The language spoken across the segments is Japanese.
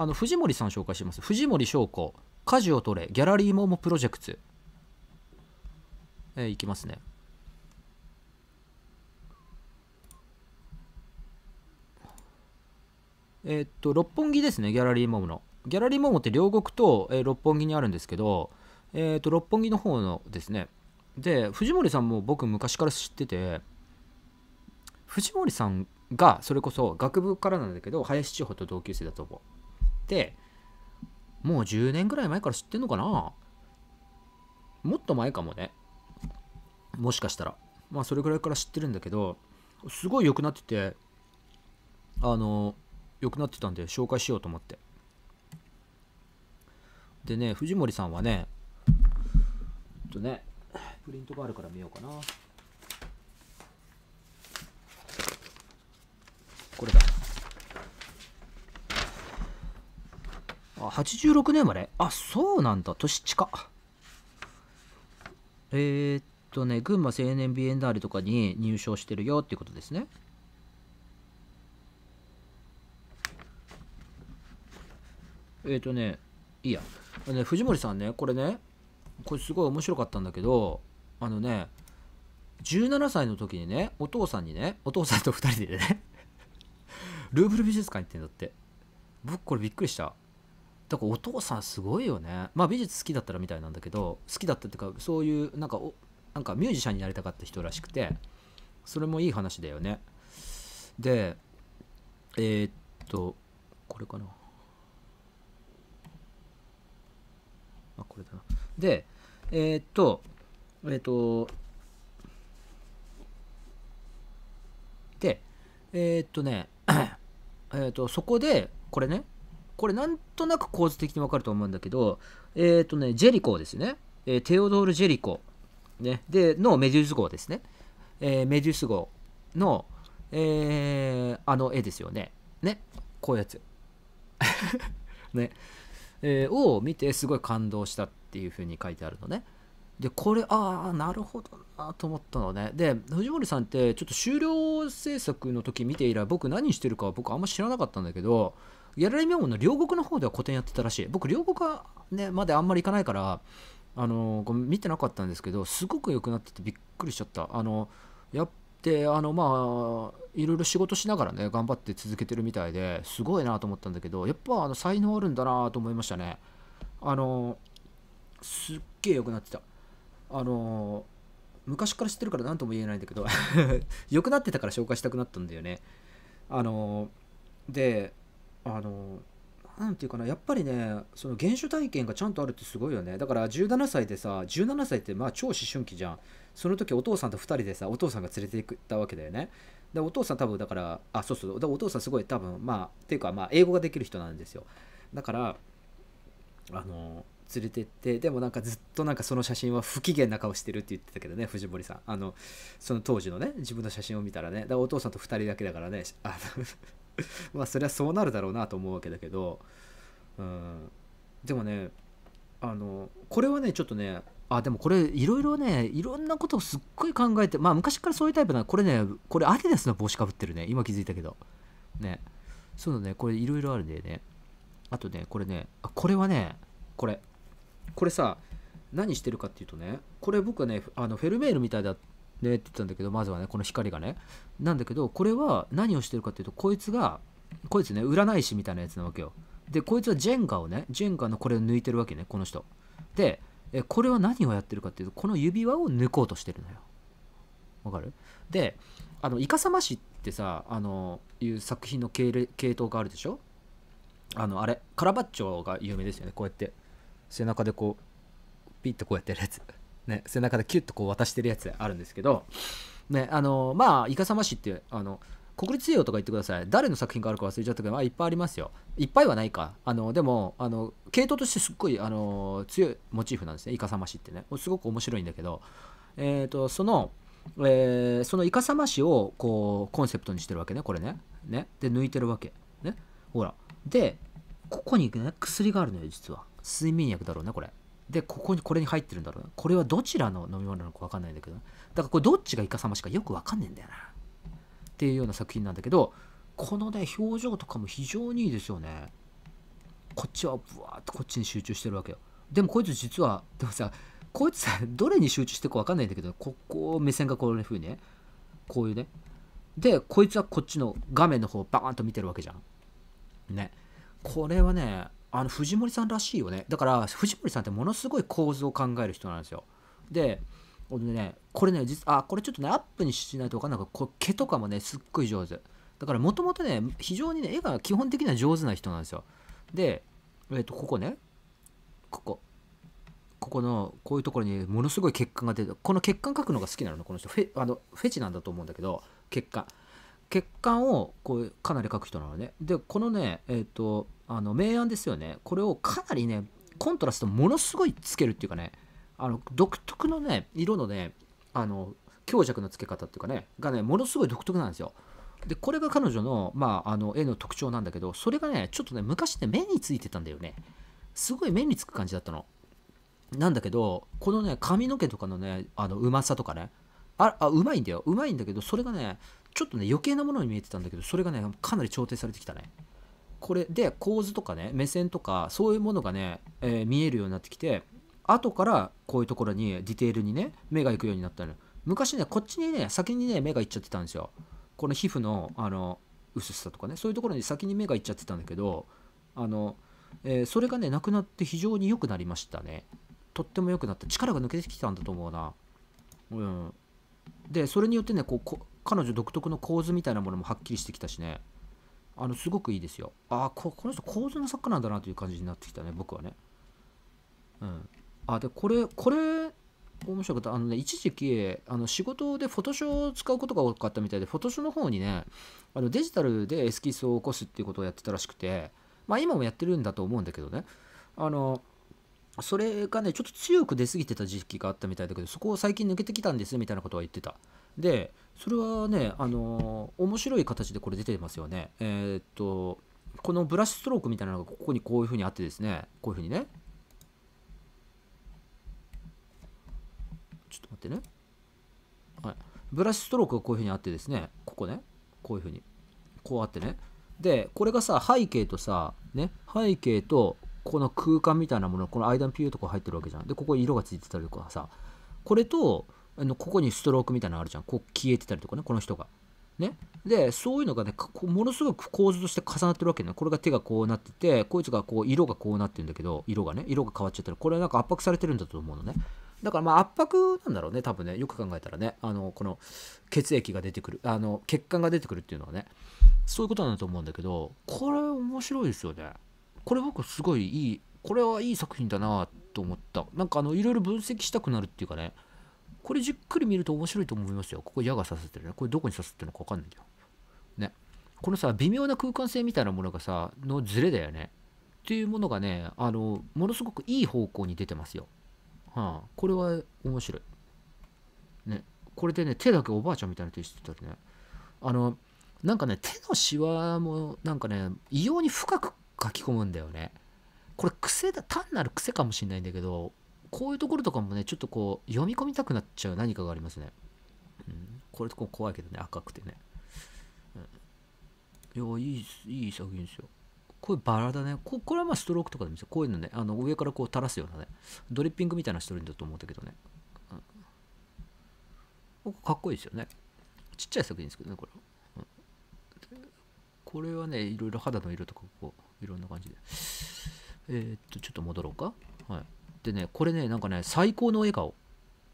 あの藤森さん紹介します藤森翔子事を取れギャラリーモモプロジェクツ、えー、いきますねえー、っと六本木ですねギャラリーモモのギャラリーモモって両国と、えー、六本木にあるんですけど、えー、っと六本木の方のですねで藤森さんも僕昔から知ってて藤森さんがそれこそ学部からなんだけど林千穂と同級生だと思う、もう10年ぐらい前から知ってんのかなもっと前かもね。もしかしたら。まあそれぐらいから知ってるんだけど、すごい良くなってて、あの、良くなってたんで紹介しようと思って。でね、藤森さんはね、とね、プリントがあるから見ようかな。これだ。あ、86年生まれあ、そうなんだ。年近。えー、っとね、群馬青年ビエンダーレとかに入賞してるよっていうことですね。えっ、とね、いいや。あのね、藤森さんね、これね、これすごい面白かったんだけど、あのね、17歳の時にね、お父さんにね、お父さんと2人でねルーブル美術館行ってんだって。僕これびっくりした。だからお父さんすごいよねまあ美術好きだったらみたいなんだけど好きだったっていうかそういうなんかなんかミュージシャンになりたかった人らしくてそれもいい話だよねでえー、っとこれかなあこれだなでえー、っとえー、っとでえっとね えっとそこでこれねこれなんとなく構図的にわかると思うんだけど、えっ、ー、とね、ジェリコですね。えー、テオドール・ジェリコ、ね、でのメデュース号ですね。えー、メデュース号の、えー、あの絵ですよね。ね。こういうやつ。ね。えー、を見てすごい感動したっていう風に書いてあるのね。で、これ、ああ、なるほどなと思ったのね。で、藤森さんってちょっと終了制作の時見て以来僕何してるか僕あんま知らなかったんだけど、やられみょの両国の方では個展やってたらしい僕両国はねまであんまり行かないからあの見てなかったんですけどすごく良くなっててびっくりしちゃったあのやってあのまあいろいろ仕事しながらね頑張って続けてるみたいですごいなと思ったんだけどやっぱあの才能あるんだなと思いましたねあのすっげえ良くなってたあの昔から知ってるから何とも言えないんだけど 良くなってたから紹介したくなったんだよねあのであのなんていうかなやっぱりねその原種体験がちゃんとあるってすごいよねだから17歳でさ17歳ってまあ超思春期じゃんその時お父さんと2人でさお父さんが連れて行ったわけだよねでお父さん多分だからあそうそうだお父さんすごい多分まあっていうかまあ英語ができる人なんですよだからあの連れてってでもなんかずっとなんかその写真は不機嫌な顔してるって言ってたけどね藤森さんあのその当時のね自分の写真を見たらねだからお父さんと2人だけだからねあの まあそれはそうなるだろうなと思うわけだけど、うん、でもねあのこれはねちょっとねあでもこれいろいろねいろんなことをすっごい考えてまあ昔からそういうタイプなこれねこれアディダスの帽子かぶってるね今気づいたけどねそうだねこれいろいろあるんだよねあとねこれねあこれはねこれこれさ何してるかっていうとねこれ僕はねあのフェルメールみたいだねって言ったんだけどまずはねこの光がねなんだけどこれは何をしてるかっていうとこいつがこいつね占い師みたいなやつなわけよでこいつはジェンガをねジェンガのこれを抜いてるわけねこの人でえこれは何をやってるかっていうとこの指輪を抜こうとしてるのよわかるであのイカサマ師ってさあのいう作品の系系統があるでしょあのあれカラバッチョが有名ですよねこうやって背中でこうピッてこうやってるやつね、背中でキュッとこう渡してるやつあるんですけど、ね、あの、まあ、イカサマ市って、あの、国立医療とか言ってください。誰の作品があるか忘れちゃったけど、まあ、いっぱいありますよ。いっぱいはないか。あの、でも、あの、系統としてすっごい、あの、強いモチーフなんですね。イカサマ市ってね。すごく面白いんだけど、えっ、ー、と、その、えー、そのイカサマ氏を、こう、コンセプトにしてるわけね、これね。ね。で、抜いてるわけ。ね。ほら。で、ここに、ね、薬があるのよ、実は。睡眠薬だろうね、これ。でここにこれに入ってるんだろうこれはどちらの飲み物なのか分かんないんだけどだからこれどっちがイカサマしかよく分かんねえんだよなっていうような作品なんだけどこのね表情とかも非常にいいですよねこっちはブワーっとこっちに集中してるわけよでもこいつ実はでもさこいつさどれに集中してるか分かんないんだけどここ目線がこういう風にねこういうねでこいつはこっちの画面の方をバーンと見てるわけじゃんねこれはねあの藤森さんらしいよねだから藤森さんってものすごい構図を考える人なんですよでで、ねこれね実あこれちょっとねアップにしないと分かんないけど毛とかもねすっごい上手だからもともとね非常にね絵が基本的には上手な人なんですよでえっ、ー、とここねここここのこういうところにものすごい血管が出てこの血管描くのが好きなのこの人フェあのフェチなんだと思うんだけど血管血管をこうかなり描く人なのねでこのねえっ、ー、とあの明暗ですよねこれをかなりねコントラストものすごいつけるっていうかねあの独特のね色のねあの強弱のつけ方っていうかねがねものすごい独特なんですよでこれが彼女の,、まあ、あの絵の特徴なんだけどそれがねちょっとね昔ね目についてたんだよねすごい目につく感じだったのなんだけどこのね髪の毛とかのねあのうまさとかねああうまいんだようまいんだけどそれがねちょっとね余計なものに見えてたんだけどそれがねかなり調停されてきたねこれで構図とかね目線とかそういうものがね、えー、見えるようになってきて後からこういうところにディテールにね目がいくようになったの昔ねこっちにね先にね目がいっちゃってたんですよこの皮膚のあの薄さとかねそういうところに先に目がいっちゃってたんだけどあの、えー、それがねなくなって非常に良くなりましたねとっても良くなった力が抜けてきたんだと思うなうんでそれによってねこうこ彼女独特の構図みたいなものもはっきりしてきたしねあのすごくいいですよああこの人構図の作家なんだなという感じになってきたね僕はねうんあでこれこれ面白かったあのね一時期あの仕事でフォトショーを使うことが多かったみたいでフォトショーの方にねあのデジタルでエスキスを起こすっていうことをやってたらしくてまあ今もやってるんだと思うんだけどねあのそれがねちょっと強く出過ぎてた時期があったみたいだけどそこを最近抜けてきたんですみたいなことは言ってたでそれはね、あのー、面白い形でこれ出てますよね。えー、っと、このブラシストロークみたいなのがここにこういうふうにあってですね、こういうふうにね。ちょっと待ってね。はい。ブラシストロークがこういうふうにあってですね、ここね、こういうふうに、こうあってね。で、これがさ、背景とさ、ね、背景とこの空間みたいなもの、この間のピューとこ入ってるわけじゃん。で、ここに色がついてたりとかさ、これと、あのここにストロークみたいなのあるじゃんこう消えてたりとかねこの人が。ね、でそういうのがねものすごく構図として重なってるわけねこれが手がこうなっててこいつがこう色がこうなってるんだけど色がね色が変わっちゃったらこれはなんか圧迫されてるんだと思うのねだからまあ圧迫なんだろうね多分ねよく考えたらねあのこの血液が出てくるあの血管が出てくるっていうのはねそういうことなんだと思うんだけどこれ面白いですよねこれ僕すごいいいこれはいい作品だなと思ったなんかあのいろいろ分析したくなるっていうかねこれじっくり見ると面白いと思いますよ。ここ矢が刺さってるね。これどこに刺さってるのか分かんないんだよ。ね。このさ、微妙な空間性みたいなものがさ、のズレだよね。っていうものがね、あの、ものすごくいい方向に出てますよ。はあ、これは面白い。ね。これでね、手だけおばあちゃんみたいな手してたりね。あの、なんかね、手のシワも、なんかね、異様に深く書き込むんだよね。これ癖だ、単なる癖かもしんないんだけど、こういうところとかもね、ちょっとこう、読み込みたくなっちゃう何かがありますね。うん、これとか怖いけどね、赤くてね。うん、いや、いい、いい作品ですよ。これバラだね。ここれはまあストロークとかでもいいですよ。こういうのね、あの上からこう垂らすようなね、ドリッピングみたいなしてるんだと思ったけどね。うん、かっこいいですよね。ちっちゃい作品ですけどね、これこれはね、いろいろ肌の色とか、こう、いろんな感じで。えー、っと、ちょっと戻ろうか。はい。でねこれねなんかね最高の笑顔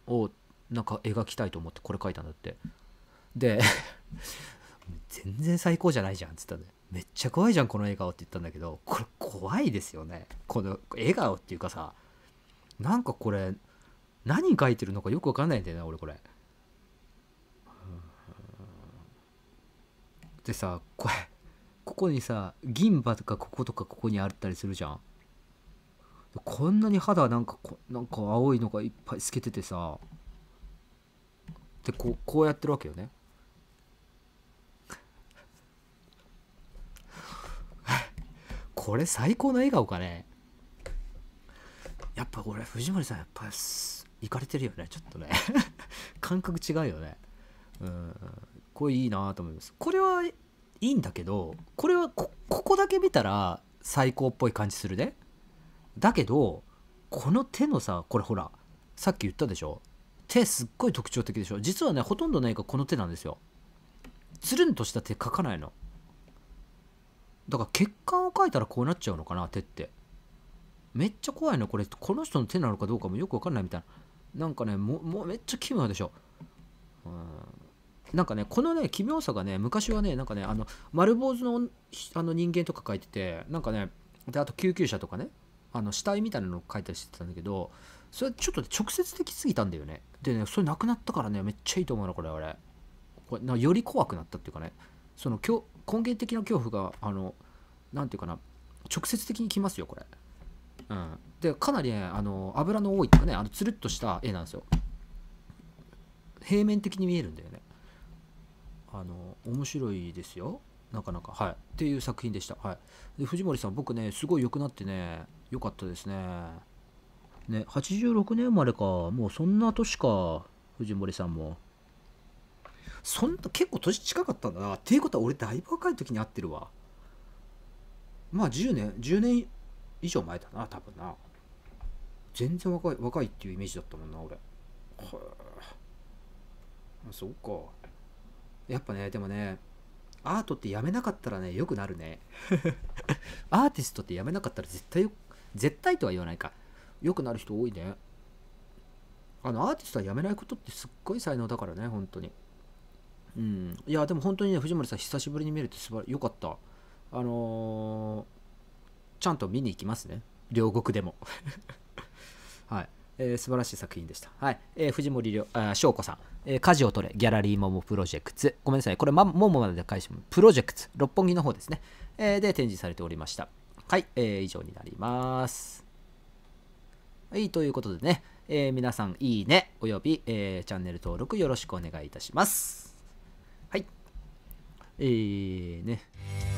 をなんか描きたいと思ってこれ書いたんだってで 全然最高じゃないじゃんっつったねめっちゃ怖いじゃんこの笑顔って言ったんだけどこれ怖いですよねこの笑顔っていうかさなんかこれ何書いてるのかよくわかんないんだよね俺これ。でさこれここにさ銀歯とかこことかここにあったりするじゃん。こんなに肌なんかこなんか青いのがいっぱい透けててさでこうこうやってるわけよね これ最高の笑顔かねやっぱ俺藤森さんやっぱいかれてるよねちょっとね 感覚違うよねうんこれいいなと思いますこれはいいんだけどこれはこここだけ見たら最高っぽい感じするねだけどこの手のさこれほらさっき言ったでしょ手すっごい特徴的でしょ実はねほとんどないがこの手なんですよつるんとした手描かないのだから血管を描いたらこうなっちゃうのかな手ってめっちゃ怖いのこれこの人の手なのかどうかもよくわかんないみたいななんかねもうめっちゃ奇妙でしょうんなんかねこのね奇妙さがね昔はねなんかねあの丸坊主のあの人間とか描いててなんかねであと救急車とかねあの死体みたいなのを描いたりしてたんだけどそれちょっと直接的すぎたんだよねでねそれなくなったからねめっちゃいいと思うのこれ俺これなより怖くなったっていうかねその根源的な恐怖があの何て言うかな直接的に来ますよこれうんでかなりねあの油の多いっていうかねあのつるっとした絵なんですよ平面的に見えるんだよねあの面白いですよなかなか、はい。っていう作品でした。はい。で、藤森さん、僕ね、すごい良くなってね、良かったですね。ね、86年生まれか。もうそんな年か、藤森さんも。そんな、結構年近かったんだな。っていうことは、俺、だいぶ若い時に会ってるわ。まあ、10年、10年以上前だな、多分な。全然若い、若いっていうイメージだったもんな、俺。はあ、そうか。やっぱね、でもね、アートってやめなかったらね、良くなるね。アーティストってやめなかったら絶対よ、絶対とは言わないか。良くなる人多いね。あの、アーティストはやめないことってすっごい才能だからね、本当に。うん。いや、でも本当にね、藤森さん久しぶりに見れてすばら良かった。あのー、ちゃんと見に行きますね。両国でも。はい。えー、素晴らしい作品でした。はい。えー、藤森翔子さん。えー、事を取れ、ギャラリーモモプロジェクツ。ごめんなさい。これ、ま、モモまでで返しプロジェクツ。六本木の方ですね。えー、で展示されておりました。はい。えー、以上になります。はい。ということでね、えー、皆さん、いいね、および、えー、チャンネル登録よろしくお願いいたします。はい。えー、ね。